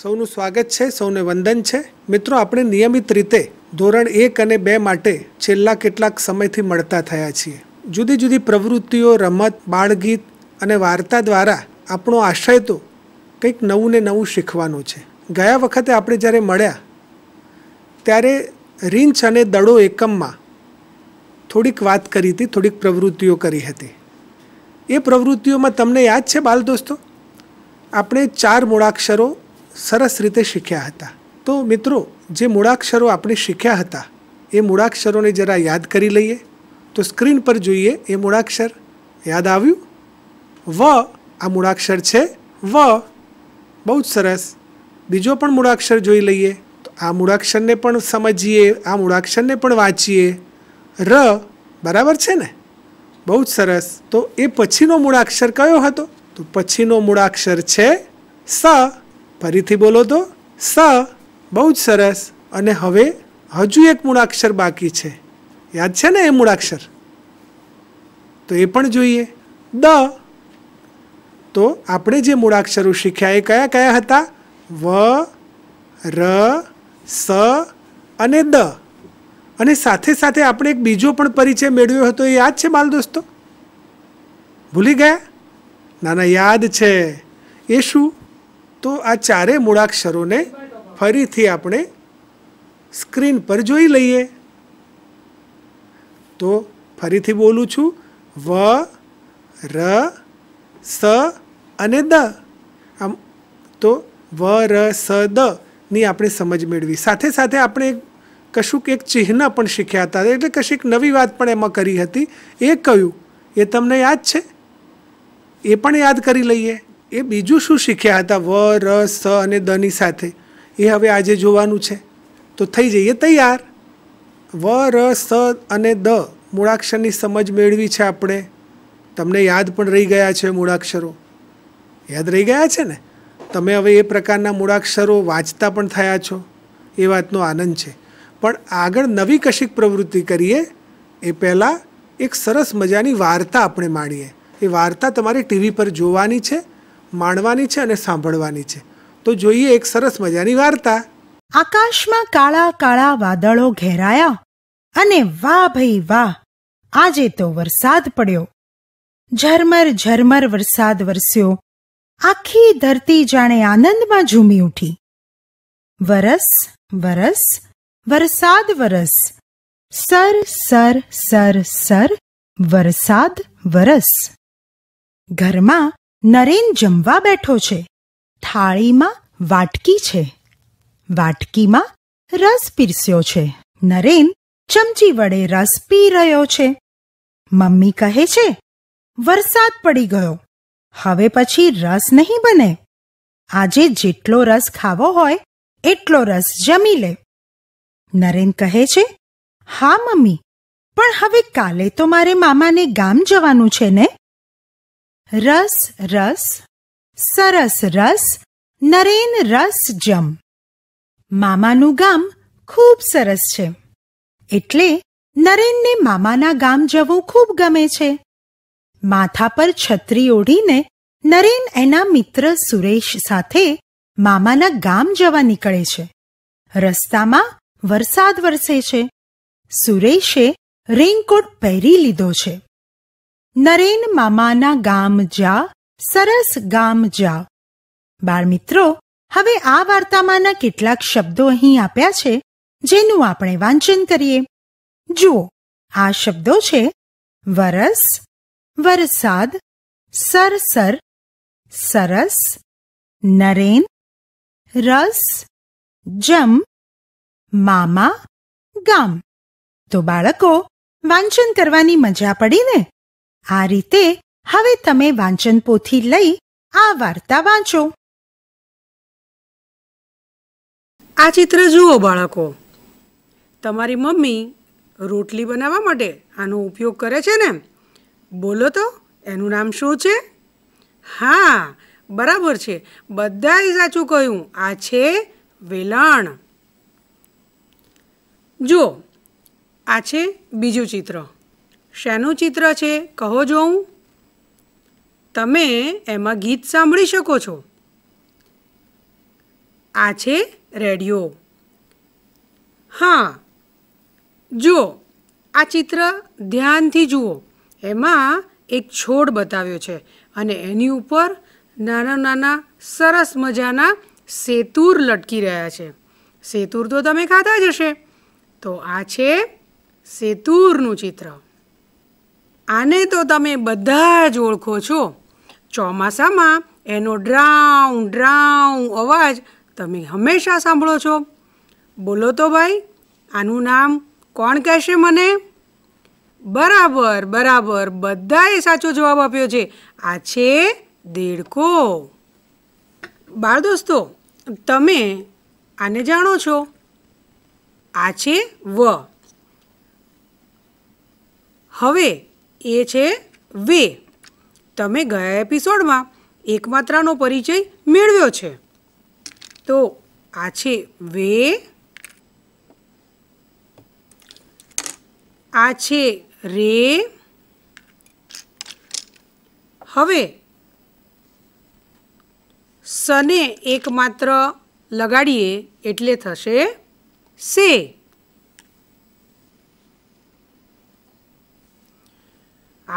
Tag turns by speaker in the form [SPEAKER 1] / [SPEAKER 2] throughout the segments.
[SPEAKER 1] સૌનું સ્વાગત છે સૌને વંદન છે મિત્રો આપણે નિયમિત રીતે ધોરણ એક અને બે માટે છેલ્લા કેટલાક સમયથી મળતા થયા છીએ જુદી જુદી પ્રવૃત્તિઓ રમત બાળગીત અને વાર્તા દ્વારા આપણો આશય તો કંઈક નવું ને નવું શીખવાનું છે ગયા વખતે આપણે જ્યારે મળ્યા ત્યારે રીંછ અને દડો એકમમાં થોડીક વાત કરી હતી થોડીક પ્રવૃત્તિઓ કરી હતી એ પ્રવૃત્તિઓમાં તમને યાદ છે બાલ દોસ્તો આપણે ચાર મૂળાક્ષરો સરસ રીતે શીખ્યા હતા તો મિત્રો જે મૂળાક્ષરો આપણે શીખ્યા હતા એ મૂળાક્ષરોને જરા યાદ કરી લઈએ તો સ્ક્રીન પર જોઈએ એ મૂળાક્ષર યાદ આવ્યુ વ આ મૂળાક્ષર છે વ બહુત સરસ બીજો પણ મૂળાક્ષર જોઈ લઈએ તો આ મૂળાક્ષરને પણ સમજીએ આ મૂળાક્ષરને પણ વાંચીએ ર બરાબર છે ને બહુત સરસ તો એ પછીનો મૂળાક્ષર કયો હતો તો પછીનો મૂળાક્ષર છે સ ફરીથી બોલો તો સ બહુ જ સરસ અને હવે હજુ એક મૂળાક્ષર બાકી છે યાદ છે ને એ મૂળાક્ષર તો એ પણ જોઈએ દ તો આપણે જે મૂળાક્ષરો શીખ્યા એ કયા કયા હતા વ ર સ અને દ અને સાથે સાથે આપણે એક બીજો પણ પરિચય મેળવ્યો હતો એ યાદ છે બાલ દોસ્તો ભૂલી ગયા ના ના યાદ છે એ શું તો આ ચારે મૂળાક્ષરોને ફરીથી આપણે સ્ક્રીન પર જોઈ લઈએ તો ફરીથી બોલું છું વ ર સ અને દ આમ તો વ ર સ દ ની આપણે સમજ મેળવી સાથે સાથે આપણે કશુંક એક ચિહ્ન પણ શીખ્યા હતા એટલે કશીક નવી વાત પણ એમાં કરી હતી એ કયું એ તમને યાદ છે એ પણ યાદ કરી લઈએ એ બીજું શું શીખ્યા હતા વ ર સ અને દની સાથે એ હવે આજે જોવાનું છે તો થઈ જઈએ તૈયાર વ ર સ અને દ મૂળાક્ષરની સમજ મેળવી છે આપણે તમને યાદ પણ રહી ગયા છે મૂળાક્ષરો યાદ રહી ગયા છે ને તમે હવે એ પ્રકારના મૂળાક્ષરો વાંચતા પણ થયા છો એ વાતનો આનંદ છે પણ આગળ નવી કશીક પ્રવૃત્તિ કરીએ એ પહેલાં એક સરસ મજાની વાર્તા આપણે માણીએ એ વાર્તા તમારે ટીવી પર જોવાની છે માણવાની છે અને સાંભળવાની છે તો જોઈએ એક સરસ મજાની વાર્તા આકાશમાં કાળા કાળા વાદળો
[SPEAKER 2] ઘેરાયા અને વાહ ભાઈ વાહ આજે તો વરસાદ પડ્યો ઝરમર ઝરમર વરસાદ વરસ્યો આખી ધરતી જાણે આનંદમાં ઝૂમી ઉઠી વરસ વરસ વરસાદ વરસ સર સર સર સર વરસાદ વરસ ઘરમાં નરેન જમવા બેઠો છે થાળીમાં વાટકી છે વાટકીમાં રસ પીરસ્યો છે નરેન ચમચી વડે રસ પી રહ્યો છે મમ્મી કહે છે વરસાદ પડી ગયો હવે પછી રસ નહીં બને આજે જેટલો રસ ખાવો હોય એટલો રસ જમી લે નરેન કહે છે હા મમ્મી પણ હવે કાલે તો મારે મામાને ગામ જવાનું છે ને રસ રસ સરસ રસ નરેન રસ જમ મામાનું ગામ ખૂબ સરસ છે એટલે નરેનને મામાના ગામ જવું ખૂબ ગમે છે માથા પર છત્રી ઓઢીને નરેન એના મિત્ર સુરેશ સાથે મામાના ગામ જવા નીકળે છે રસ્તામાં વરસાદ વરસે છે સુરેશે રેઇનકોટ પહેરી લીધો છે નરેન મામાના ગામ જા સરસ ગામ જા બાળ મિત્રો હવે આ વાર્તામાંના કેટલાક શબ્દો અહીં આપ્યા છે જેનું આપણે વાંચન કરીએ જુઓ આ શબ્દો છે વરસ વરસાદ સરસર સરસ નરેન રસ જમ મામા ગામ તો બાળકો વાંચન કરવાની મજા પડી ને આ રીતે હવે તમે વાંચન પોથી લઈ આ વાર્તા વાંચો
[SPEAKER 3] આ ચિત્ર જુઓ બાળકો તમારી મમ્મી રોટલી બનાવવા માટે આનો ઉપયોગ કરે છે ને બોલો તો એનું નામ શું છે હા બરાબર છે બધાએ સાચું કહ્યું આ છે વેલણ જુઓ આ છે બીજું ચિત્ર શેનું ચિત્ર છે કહો જો હું તમે એમાં ગીત સાંભળી શકો છો આ છે રેડિયો હા જુઓ આ ચિત્ર ધ્યાનથી જુઓ એમાં એક છોડ બતાવ્યો છે અને એની ઉપર નાના નાના સરસ મજાના સેતુર લટકી રહ્યા છે સેતુર તો તમે ખાતા જ હશે તો આ છે સેતુરનું ચિત્ર આને તો તમે બધા જ ઓળખો છો ચોમાસામાં એનો ડ્રાઉં ડ્રાઉં અવાજ તમે હંમેશા સાંભળો છો બોલો તો ભાઈ આનું નામ કોણ કહેશે મને બરાબર બરાબર બધાએ સાચો જવાબ આપ્યો છે આ છે દેડકો બાળ દોસ્તો તમે આને જાણો છો આ છે વ હવે એ છે વે તમે ગયા એપિસોડમાં એકમાત્રાનો પરિચય મેળવ્યો છે તો આ છે વે આ છે રે હવે સને એકમાત્ર લગાડીએ એટલે થશે સે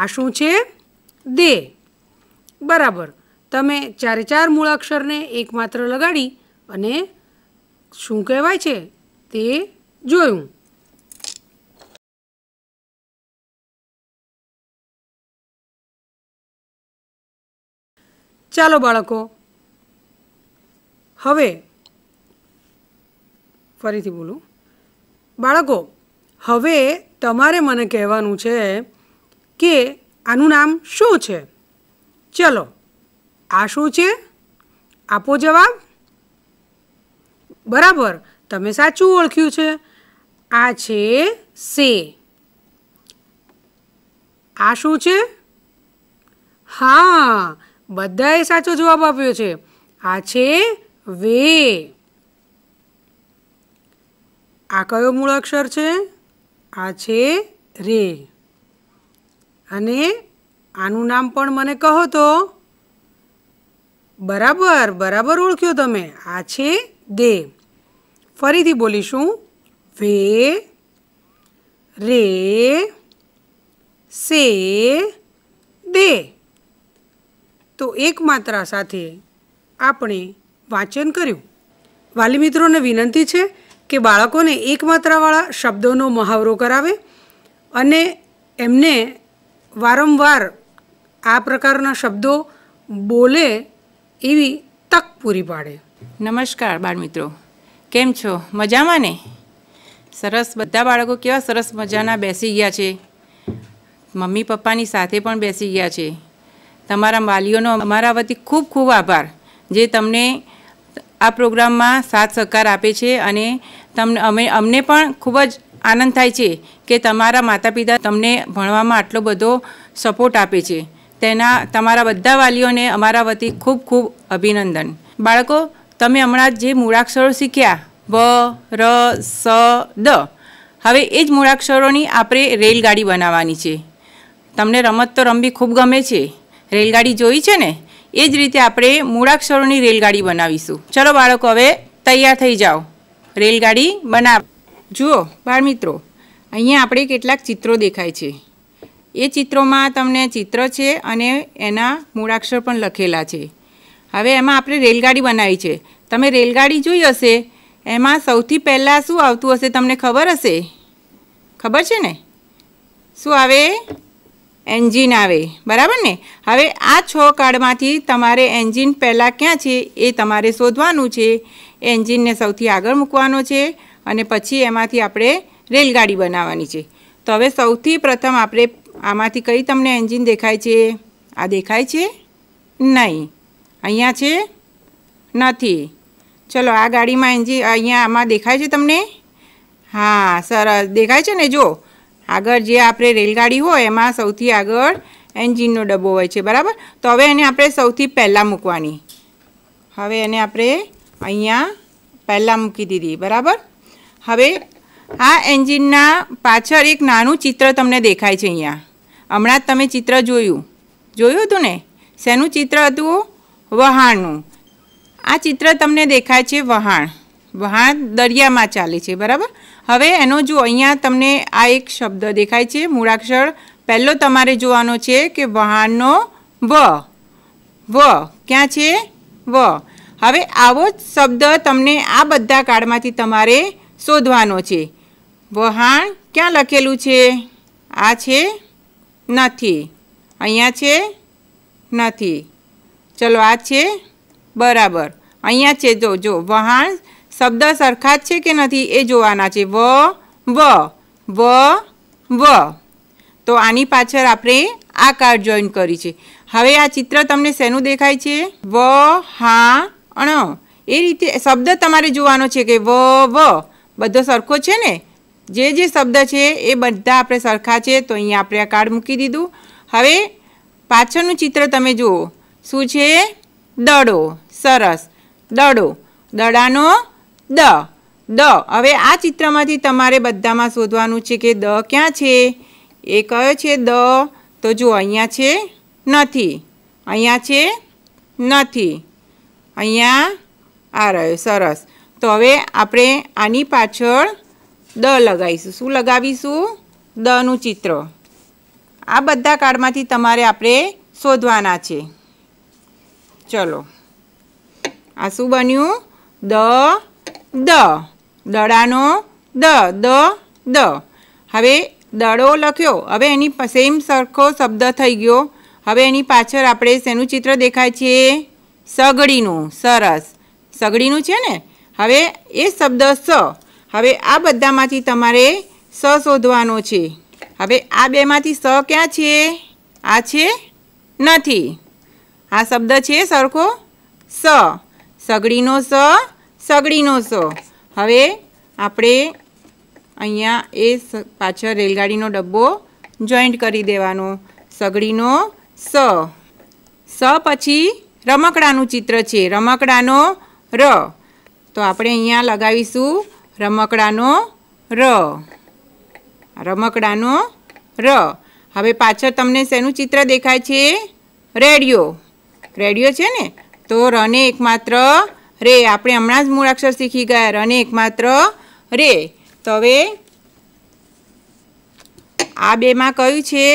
[SPEAKER 3] આ શું છે દે બરાબર તમે ચારે ચાર મૂળાક્ષરને એકમાત્ર લગાડી
[SPEAKER 2] અને શું કહેવાય છે તે જોયું ચાલો બાળકો
[SPEAKER 3] હવે ફરીથી બોલું બાળકો હવે તમારે મને કહેવાનું છે કે આનું નામ શું છે ચલો આ શું છે આપો જવાબ બરાબર તમે સાચું ઓળખ્યું છે આ છે સે આ શું છે હા બધાએ સાચો જવાબ આપ્યો છે આ છે વે આ કયો મૂળ અક્ષર છે આ છે રે અને આનું નામ પણ મને કહો તો બરાબર બરાબર ઓળખ્યો તમે આ છે દે ફરીથી બોલીશું વે રે સે દે તો એક માત્રા સાથે આપણે વાંચન કર્યું વાલી મિત્રોને વિનંતી છે કે બાળકોને એક માત્રાવાળા શબ્દોનો મહાવરો કરાવે અને એમને વારંવાર આ પ્રકારના શબ્દો બોલે એવી તક પૂરી પાડે
[SPEAKER 4] નમસ્કાર બાળ મિત્રો કેમ છો મજામાં ને સરસ બધા બાળકો કેવા સરસ મજાના બેસી ગયા છે મમ્મી પપ્પાની સાથે પણ બેસી ગયા છે તમારા માલીઓનો અમારા વતી ખૂબ ખૂબ આભાર જે તમને આ પ્રોગ્રામમાં સાથ સહકાર આપે છે અને તમને અમે અમને પણ ખૂબ જ આનંદ થાય છે કે તમારા માતા પિતા તમને ભણવામાં આટલો બધો સપોર્ટ આપે છે તેના તમારા બધા વાલીઓને અમારા વતી ખૂબ ખૂબ અભિનંદન બાળકો તમે હમણાં જે મૂળાક્ષરો શીખ્યા બ ર સ દ હવે એ જ મૂળાક્ષરોની આપણે રેલગાડી બનાવવાની છે તમને રમત તો રમવી ખૂબ ગમે છે રેલગાડી જોઈ છે ને એ જ રીતે આપણે મૂળાક્ષરોની રેલગાડી બનાવીશું ચલો બાળકો હવે તૈયાર થઈ જાઓ રેલગાડી બનાવ જુઓ બાળ મિત્રો અહીંયા આપણે કેટલાક ચિત્રો દેખાય છે એ ચિત્રોમાં તમને ચિત્ર છે અને એના મૂળાક્ષર પણ લખેલા છે હવે એમાં આપણે રેલગાડી બનાવી છે તમે રેલગાડી જોઈ હશે એમાં સૌથી પહેલાં શું આવતું હશે તમને ખબર હશે ખબર છે ને શું આવે એન્જિન આવે બરાબર ને હવે આ છ કાર્ડમાંથી તમારે એન્જિન પહેલાં ક્યાં છે એ તમારે શોધવાનું છે એન્જિનને સૌથી આગળ મૂકવાનો છે અને પછી એમાંથી આપણે રેલગાડી બનાવવાની છે તો હવે સૌથી પ્રથમ આપણે આમાંથી કઈ તમને એન્જિન દેખાય છે આ દેખાય છે નહીં અહીંયા છે નથી ચલો આ ગાડીમાં એન્જિન અહીંયા આમાં દેખાય છે તમને હા સરસ દેખાય છે ને જો આગળ જે આપણે રેલગાડી હોય એમાં સૌથી આગળ એન્જિનનો ડબ્બો હોય છે બરાબર તો હવે એને આપણે સૌથી પહેલાં મૂકવાની હવે એને આપણે અહીંયા પહેલાં મૂકી દીધી બરાબર હવે આ એન્જિનના પાછળ એક નાનું ચિત્ર તમને દેખાય છે અહીંયા હમણાં જ તમે ચિત્ર જોયું જોયું હતું ને શેનું ચિત્ર હતું વહાણનું આ ચિત્ર તમને દેખાય છે વહાણ વહાણ દરિયામાં ચાલે છે બરાબર હવે એનો જો અહીંયા તમને આ એક શબ્દ દેખાય છે મૂળાક્ષર પહેલો તમારે જોવાનો છે કે વહાણનો વ વ ક્યાં છે વ હવે આવો જ શબ્દ તમને આ બધા કાર્ડમાંથી તમારે શોધવાનો છે વહાણ ક્યાં લખેલું છે આ છે નથી અહીંયા છે નથી ચલો આ છે બરાબર અહીંયા છે જો જો વહાણ શબ્દ સરખા જ છે કે નથી એ જોવાના છે વ વ વ વ તો આની પાછળ આપણે આ કાર્ડ જોઈન કરી છે હવે આ ચિત્ર તમને શેનું દેખાય છે વ હા અણ એ રીતે શબ્દ તમારે જોવાનો છે કે વ વ બધો સરખો છે ને જે જે શબ્દ છે એ બધા આપણે સરખા છે તો અહીંયા આપણે આ કાર્ડ મૂકી દીધું હવે પાછળનું ચિત્ર તમે જુઓ શું છે દડો સરસ દડો દડાનો દ દ હવે આ ચિત્રમાંથી તમારે બધામાં શોધવાનું છે કે દ ક્યાં છે એ કયો છે દ તો જુઓ અહીંયા છે નથી અહીંયા છે નથી અહીંયા આ રહ્યો સરસ તો હવે આપણે આની પાછળ દ લગાવીશું શું લગાવીશું દનું ચિત્ર આ બધા કાર્ડમાંથી તમારે આપણે શોધવાના છે ચલો આ શું બન્યું દ દ દડાનો દ દ દ હવે દડો લખ્યો હવે એની સેમ સરખો શબ્દ થઈ ગયો હવે એની પાછળ આપણે શેનું ચિત્ર દેખાય છે સગડીનું સરસ સગડીનું છે ને હવે એ શબ્દ સ હવે આ બધામાંથી તમારે સ શોધવાનો છે હવે આ બેમાંથી સ ક્યાં છે આ છે નથી આ શબ્દ છે સરખો સ સગડીનો સ સગડીનો સ હવે આપણે અહીંયા એ પાછળ રેલગાડીનો ડબ્બો જોઈન્ટ કરી દેવાનો સગડીનો સ સ પછી રમકડાનું ચિત્ર છે રમકડાનો ર તો આપણે અહીંયા લગાવીશું રમકડાનો ર રમકડાનો ર હવે પાછળ તમને શેનું ચિત્ર દેખાય છે રેડિયો રેડિયો છે ને તો રને એકમાત્ર રે આપણે હમણાં જ મૂળાક્ષર શીખી ગયા રને એકમાત્ર રે તો હવે આ બેમાં કયું છે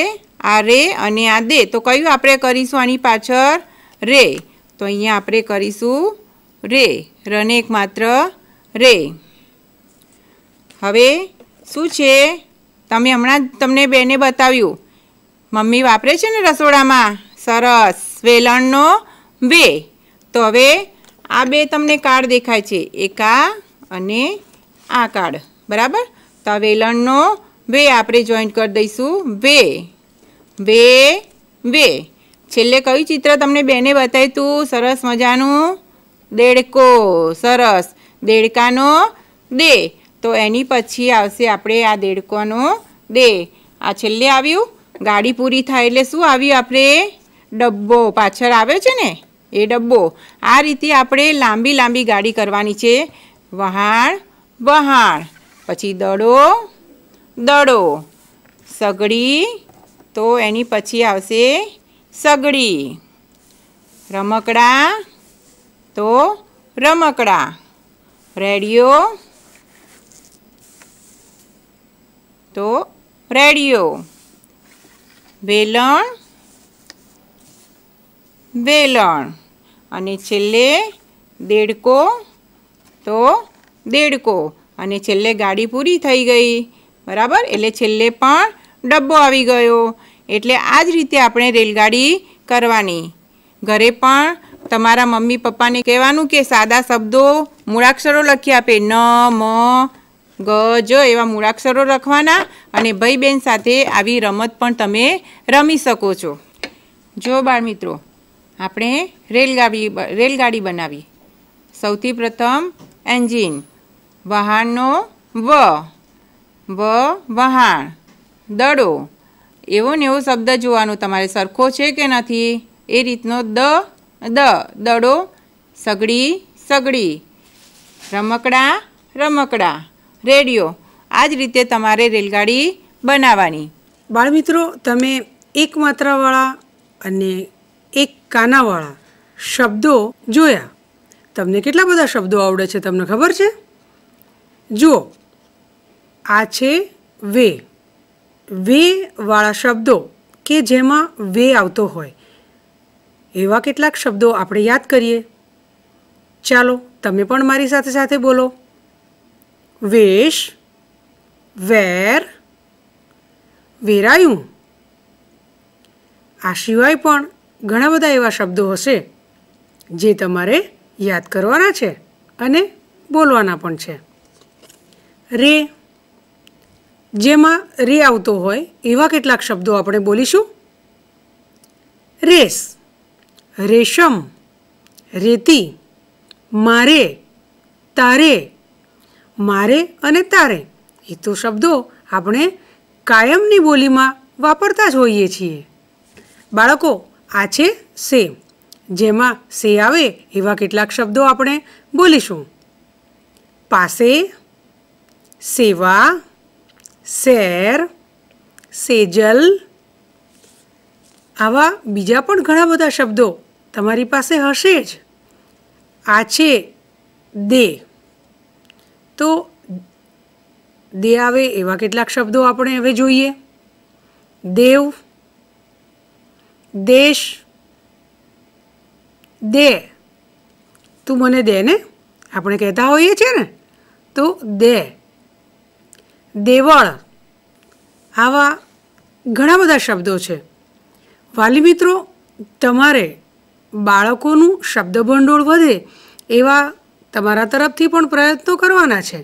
[SPEAKER 4] આ રે અને આ દે તો કયું આપણે કરીશું આની પાછળ રે તો અહીંયા આપણે કરીશું રે રને એક માત્ર રે હવે શું છે તમે હમણાં તમને બેને બતાવ્યું મમ્મી વાપરે છે ને રસોડામાં સરસ વેલણનો બે તો હવે આ બે તમને કાર્ડ દેખાય છે એક આ અને આ કાર્ડ બરાબર તો આ વેલણનો બે આપણે જોઈન્ટ કરી દઈશું બે બે બે છેલ્લે કયું ચિત્ર તમને બેને બતાવ્યું સરસ મજાનું દેડકો સરસ દેડકાનો દે તો એની પછી આવશે આપણે આ દેડકોનો દે આ છેલ્લે આવ્યું ગાડી પૂરી થાય એટલે શું આવ્યું આપણે ડબ્બો પાછળ આવે છે ને એ ડબ્બો આ રીતે આપણે લાંબી લાંબી ગાડી કરવાની છે વહાણ વહાણ પછી દડો દડો સગડી તો એની પછી આવશે સગડી રમકડા તો રમકડા રેડિયો તો રેડિયો વેલણ વેલણ અને છેલ્લે દેડકો તો દેડકો અને છેલ્લે ગાડી પૂરી થઈ ગઈ બરાબર એટલે છેલ્લે પણ ડબ્બો આવી ગયો એટલે આ જ રીતે આપણે રેલગાડી કરવાની ઘરે પણ તમારા મમ્મી પપ્પાને કહેવાનું કે સાદા શબ્દો મૂળાક્ષરો લખી આપે ન મ ગ જ એવા મૂળાક્ષરો લખવાના અને ભાઈ બહેન સાથે આવી રમત પણ તમે રમી શકો છો જો બાળ મિત્રો આપણે રેલગાડી રેલગાડી બનાવી સૌથી પ્રથમ એન્જિન વહાણનો વ વ વહાણ દડો એવો ને એવો શબ્દ જોવાનો તમારે સરખો છે કે નથી એ રીતનો દ દ દડો સગડી સગડી રમકડા રમકડા રેડિયો આ જ રીતે તમારે
[SPEAKER 3] રેલગાડી બનાવવાની બાળમિત્રો તમે એક માત્રાવાળા અને એક કાનાવાળા શબ્દો જોયા તમને કેટલા બધા શબ્દો આવડે છે તમને ખબર છે જુઓ આ છે વે વેવાળા શબ્દો કે જેમાં વે આવતો હોય એવા કેટલાક શબ્દો આપણે યાદ કરીએ ચાલો તમે પણ મારી સાથે સાથે બોલો વેશ વેર વેરાયું આ સિવાય પણ ઘણા બધા એવા શબ્દો હશે જે તમારે યાદ કરવાના છે અને બોલવાના પણ છે રે જેમાં રે આવતો હોય એવા કેટલાક શબ્દો આપણે બોલીશું રેસ રેશમ રેતી મારે તારે મારે અને તારે એ તો શબ્દો આપણે કાયમની બોલીમાં વાપરતા જ હોઈએ છીએ બાળકો આ છે સે જેમાં સે આવે એવા કેટલાક શબ્દો આપણે બોલીશું પાસે સેવા સેર સેજલ આવા બીજા પણ ઘણા બધા શબ્દો તમારી પાસે હશે જ આ છે દે તો દે આવે એવા કેટલાક શબ્દો આપણે હવે જોઈએ દેવ દેશ દે તું મને દે ને આપણે કહેતા હોઈએ છીએ ને તો દે દેવળ આવા ઘણા બધા શબ્દો છે વાલી મિત્રો તમારે બાળકોનું શબ્દભંડોળ વધે એવા તમારા તરફથી પણ પ્રયત્નો કરવાના છે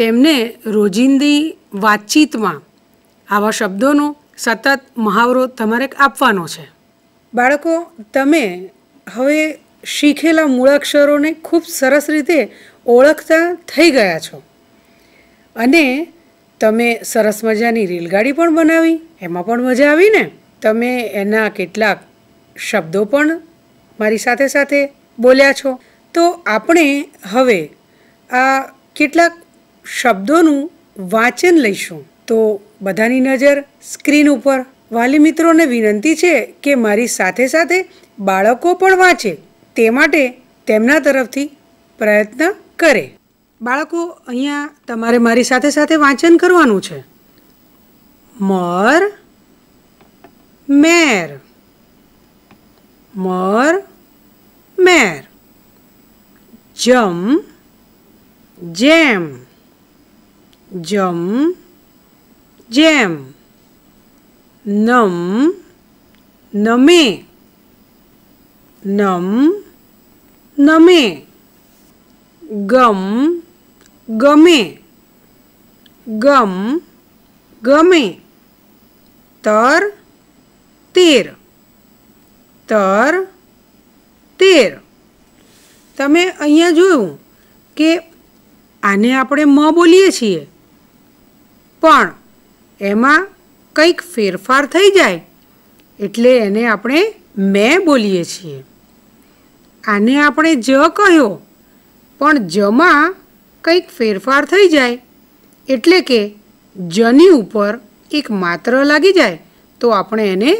[SPEAKER 3] તેમને રોજિંદી વાતચીતમાં આવા શબ્દોનો સતત મહાવરો તમારે આપવાનો છે બાળકો તમે હવે શીખેલા મૂળાક્ષરોને ખૂબ સરસ રીતે ઓળખતા થઈ ગયા છો અને તમે સરસ મજાની રેલગાડી પણ બનાવી એમાં પણ મજા આવી ને તમે એના કેટલાક શબ્દો પણ મારી સાથે સાથે બોલ્યા છો તો આપણે હવે આ કેટલાક શબ્દોનું વાંચન લઈશું તો બધાની નજર સ્ક્રીન ઉપર વાલી મિત્રોને વિનંતી છે કે મારી સાથે સાથે બાળકો પણ વાંચે તે માટે તેમના તરફથી પ્રયત્ન કરે બાળકો અહીંયા તમારે મારી સાથે સાથે વાંચન કરવાનું છે મર મેર મર મેર જમ જેમ જમ જેમ નમ નમે નમ નમે ગમ ગમે ગમ ગમે તર તેર સત્તર તેર તમે અહીંયા જોયું કે આને આપણે મ બોલીએ છીએ પણ એમાં કંઈક ફેરફાર થઈ જાય એટલે એને આપણે મેં બોલીએ છીએ આને આપણે જ કહ્યો પણ જમાં કંઈક ફેરફાર થઈ જાય એટલે કે જની ઉપર એક માત્ર લાગી જાય તો આપણે એને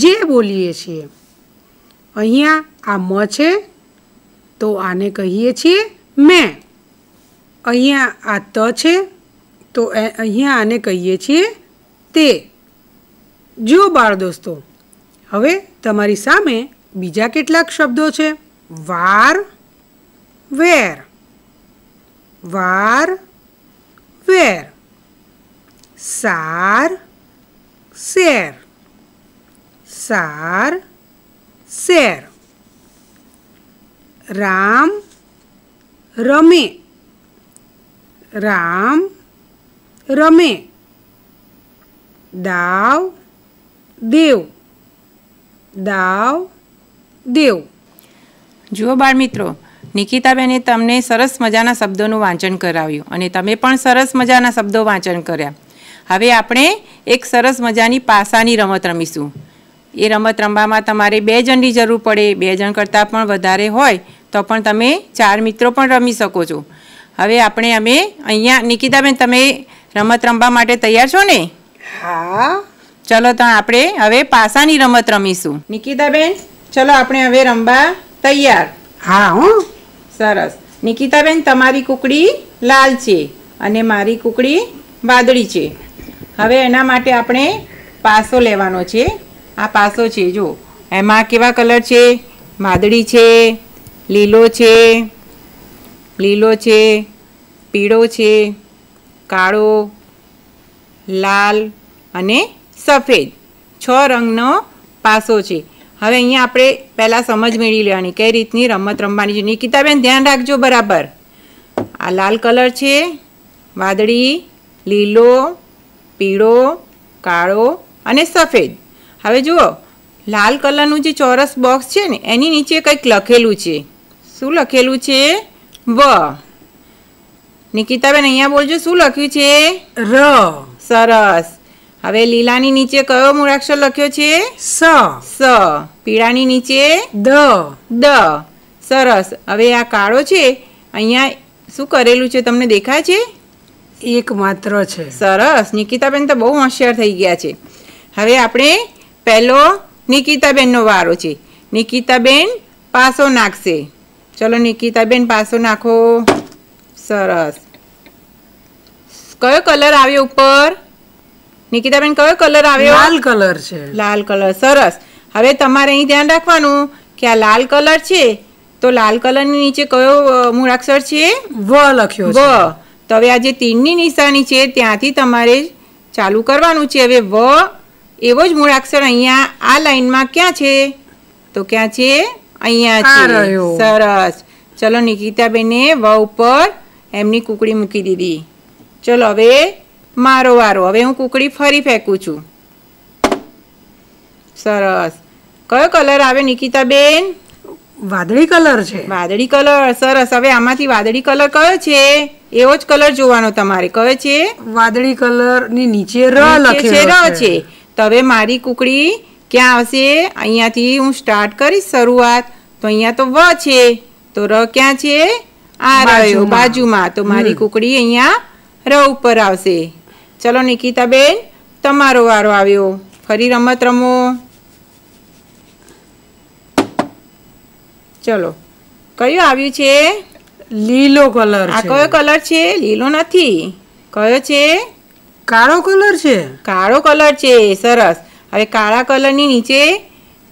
[SPEAKER 3] જે બોલીએ છીએ અહીંયા આ મ છે તો આને કહીએ છીએ મેં અહીંયા આ ત છે તો અહીંયા આને કહીએ છીએ તે જો બાળ દોસ્તો હવે તમારી સામે બીજા કેટલાક શબ્દો છે વાર વેર વાર વેર સાર શેર સાર શેર રામ રમે રામ રમે દાવ દેવ
[SPEAKER 4] દાવ દેવ જુઓ બાળ મિત્રો નિકિતાબેને તમને સરસ મજાના શબ્દોનું વાંચન કરાવ્યું અને તમે પણ સરસ મજાના શબ્દો વાંચન કર્યા હવે આપણે એક સરસ મજાની પાસાની રમત રમીશું એ રમત રમવામાં તમારે બે જણની જરૂર પડે બે જણ કરતાં પણ વધારે હોય તો પણ તમે ચાર મિત્રો પણ રમી શકો છો હવે આપણે અમે અહીંયા નિકિતાબેન તમે રમત રમવા માટે તૈયાર છો ને હા ચલો તો આપણે હવે પાસાની રમત રમીશું નિકિતાબેન ચલો આપણે હવે રમવા તૈયાર હા હું સરસ નિકિતાબેન તમારી કુકડી લાલ છે અને મારી કુકડી વાદળી છે હવે એના માટે આપણે પાસો લેવાનો છે આ પાસો છે જો એમાં કેવા કલર છે માદળી છે લીલો છે લીલો છે પીળો છે કાળો લાલ અને સફેદ છ રંગનો પાસો છે હવે અહીંયા આપણે પહેલાં સમજ મેળવી લેવાની કઈ રીતની રમત રમવાની છે નિકિતાબેન ધ્યાન રાખજો બરાબર આ લાલ કલર છે વાદળી લીલો પીળો કાળો અને સફેદ હવે જુઓ લાલ કલરનું જે ચોરસ બોક્સ છે ને એની નીચે કંઈક લખેલું છે શું લખેલું છે વ નિકિતાબેન અહીંયા બોલજો શું લખ્યું છે ર સરસ હવે લીલાની નીચે કયો મૂળાક્ષર લખ્યો છે સ સ પીળાની નીચે દ દ સરસ હવે આ કાળો છે અહીંયા શું કરેલું છે તમને દેખાય છે એક માત્ર છે સરસ નિકિતાબેન તો બહુ હોશિયાર થઈ ગયા છે હવે આપણે પહેલો નિકિતાબેનનો વારો છે નિકિતાબેન પાસો નાખશે ચલો નિકિતાબેન પાસો નાખો સરસ કયો કલર આવ્યો ઉપર નિકિતાબેન કયો કલર આવ્યો લાલ કલર છે લાલ કલર સરસ હવે તમારે અહીં ધ્યાન રાખવાનું કે આ લાલ કલર છે તો લાલ કલરની નીચે કયો મૂળાક્ષર છે વ લખ્યો વ તો હવે આ જે તીરની નિશાની છે ત્યાંથી તમારે ચાલુ કરવાનું છે હવે વ એવો જ મૂળાક્ષર અહીંયા આ લાઈનમાં ક્યાં છે તો ક્યાં છે અહીંયા છે સરસ ચલો નિકિતાબેને વ ઉપર એમની કુકડી મૂકી દીધી ચલો હવે મારો વારો હવે હું કુકડી ફરી ફેંકું છું સરસ કયો કલર આવે નિકિતાબેન વાદળી કલર છે વાદળી કલર સરસ હવે આમાંથી વાદળી કલર કયો છે એવો જ કલર જોવાનો તમારે કયો છે વાદળી કલર ની નીચે ર લખેલો છે ર છે તો હવે મારી કુકડી ક્યાં આવશે અહીંયાથી હું સ્ટાર્ટ કરીશ શરૂઆત તો અહીંયા તો વ છે તો ર ક્યાં છે આ રહ્યો બાજુમાં તો મારી કુકડી અહીંયા ર ઉપર આવશે ચલો નિકિતાબેન તમારો વારો આવ્યો ફરી રમત રમો ચલો કયું આવ્યું છે લીલો કલર આ કયો કલર છે લીલો નથી કયો છે કાળો કલર છે કાળો કલર છે સરસ હવે કાળા કલરની નીચે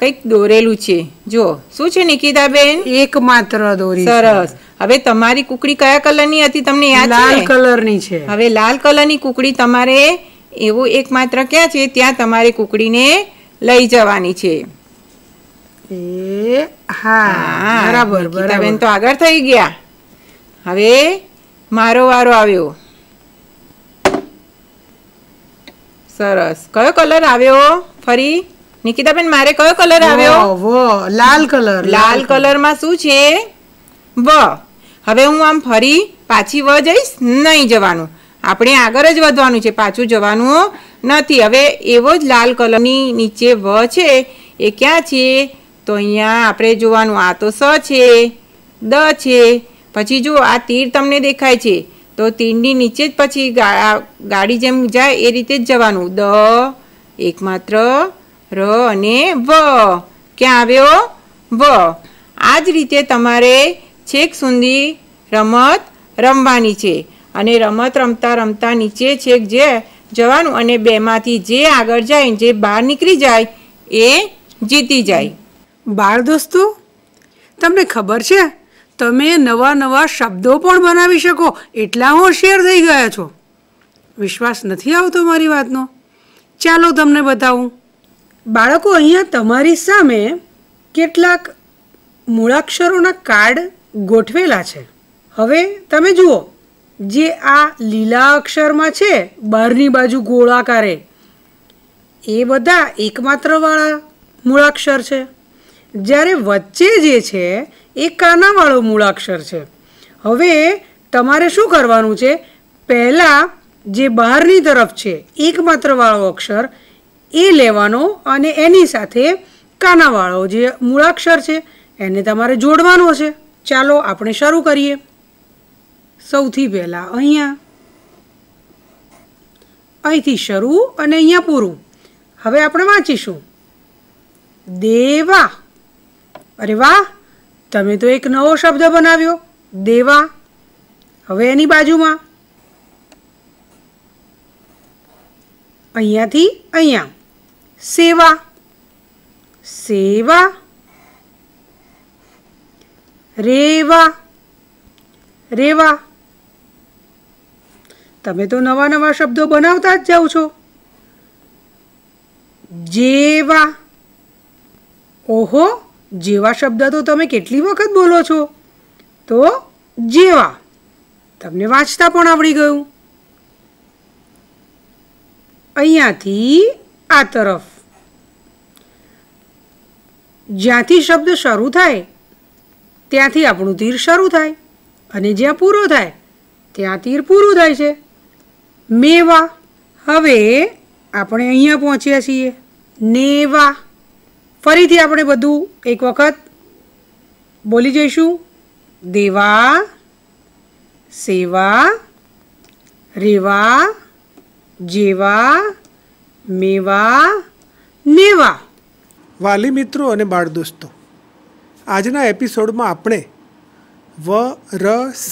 [SPEAKER 4] કંઈક દોરેલું છે જો શું છે નિકિતાબેન એક માત્ર દોરી સરસ હવે તમારી કુકડી કયા કલરની હતી તમને યાદ લાલ કલરની છે હવે લાલ કલરની કુકડી તમારે એવું એક માત્ર ક્યાં છે ત્યાં તમારે કુકડીને લઈ જવાની છે
[SPEAKER 3] એ હા બરાબર બરાબર તો
[SPEAKER 4] આગળ થઈ ગયા હવે મારો વારો આવ્યો સરસ કયો કલર આવ્યો ફરી નિકિતાબેન મારે કયો કલર આવ્યો
[SPEAKER 3] વ લાલ કલર લાલ
[SPEAKER 4] કલરમાં શું છે વ હવે હું આમ ફરી પાછી વ જઈશ નહીં જવાનું આપણે આગળ જ વધવાનું છે પાછું જવાનું નથી હવે એવો જ લાલ કલરની નીચે વ છે એ ક્યાં છે તો અહીંયા આપણે જોવાનું આ તો સ છે દ છે પછી જો આ તીર તમને દેખાય છે તો તીરની નીચે જ પછી ગાડી જેમ જાય એ રીતે જ જવાનું દ એકમાત્ર ર અને વ ક્યાં આવ્યો વ આ જ રીતે તમારે છેક સુધી રમત રમવાની છે અને રમત રમતા રમતા નીચે છેક જે જવાનું અને બેમાંથી જે આગળ જાય જે બહાર નીકળી જાય એ જીતી જાય
[SPEAKER 3] બાળ દોસ્તો તમને ખબર છે તમે નવા નવા શબ્દો પણ બનાવી શકો એટલા હોશિયાર થઈ ગયા છો વિશ્વાસ નથી આવતો મારી વાતનો ચાલો તમને બતાવું બાળકો અહીંયા તમારી સામે કેટલાક મૂળાક્ષરોના કાર્ડ ગોઠવેલા છે હવે તમે જુઓ જે આ લીલા અક્ષરમાં છે બહારની બાજુ ગોળાકારે એ બધા એકમાત્રવાળા મૂળાક્ષર છે જ્યારે વચ્ચે જે છે એ કાનાવાળો મૂળાક્ષર છે હવે તમારે શું કરવાનું છે પહેલાં જે બહારની તરફ છે એકમાત્ર વાળો અક્ષર એ લેવાનો અને એની સાથે કાનાવાળો જે મૂળાક્ષર છે એને તમારે જોડવાનો છે ચાલો આપણે શરૂ કરીએ સૌથી પહેલાં અહીંયા અહીંથી શરૂ અને અહીંયા પૂરું હવે આપણે વાંચીશું દેવા અરે વાહ તમે તો એક નવો શબ્દ બનાવ્યો દેવા હવે એની બાજુમાં અહીંયાથી અહીંયા સેવા સેવા રેવા રેવા તમે તો નવા નવા શબ્દો બનાવતા જ જાવ છો જીવા ઓહો જેવા શબ્દ તો તમે કેટલી વખત બોલો છો તો જેવા તમને વાંચતા પણ આવડી ગયું અહીંયાથી આ તરફ જ્યાંથી શબ્દ શરૂ થાય ત્યાંથી આપણું તીર શરૂ થાય અને જ્યાં પૂરો થાય ત્યાં તીર પૂરું થાય છે મેવા હવે આપણે અહીંયા પહોંચ્યા છીએ નેવા ફરીથી આપણે બધું એક વખત બોલી જઈશું દેવા સેવા રેવા જેવા
[SPEAKER 1] મેવા નેવા વાલી મિત્રો અને બાળ દોસ્તો આજના એપિસોડમાં આપણે વ ર સ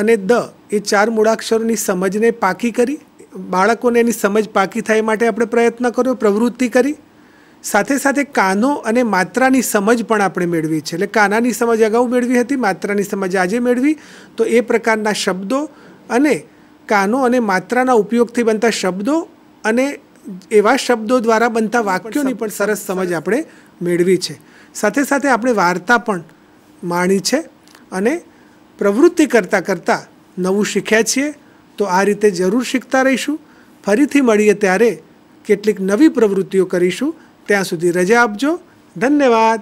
[SPEAKER 1] અને દ એ ચાર મૂળાક્ષરોની સમજને પાકી કરી બાળકોને એની સમજ પાકી થાય માટે આપણે પ્રયત્ન કર્યો પ્રવૃત્તિ કરી સાથે સાથે કાનો અને માત્રાની સમજ પણ આપણે મેળવી છે એટલે કાનાની સમજ અગાઉ મેળવી હતી માત્રાની સમજ આજે મેળવી તો એ પ્રકારના શબ્દો અને કાનો અને માત્રાના ઉપયોગથી બનતા શબ્દો અને એવા શબ્દો દ્વારા બનતા વાક્યોની પણ સરસ સમજ આપણે મેળવી છે સાથે સાથે આપણે વાર્તા પણ માણી છે અને પ્રવૃત્તિ કરતાં કરતાં નવું શીખ્યા છીએ તો આ રીતે જરૂર શીખતા રહીશું ફરીથી મળીએ ત્યારે કેટલીક નવી પ્રવૃત્તિઓ કરીશું ત્યાં સુધી રજા આપજો ધન્યવાદ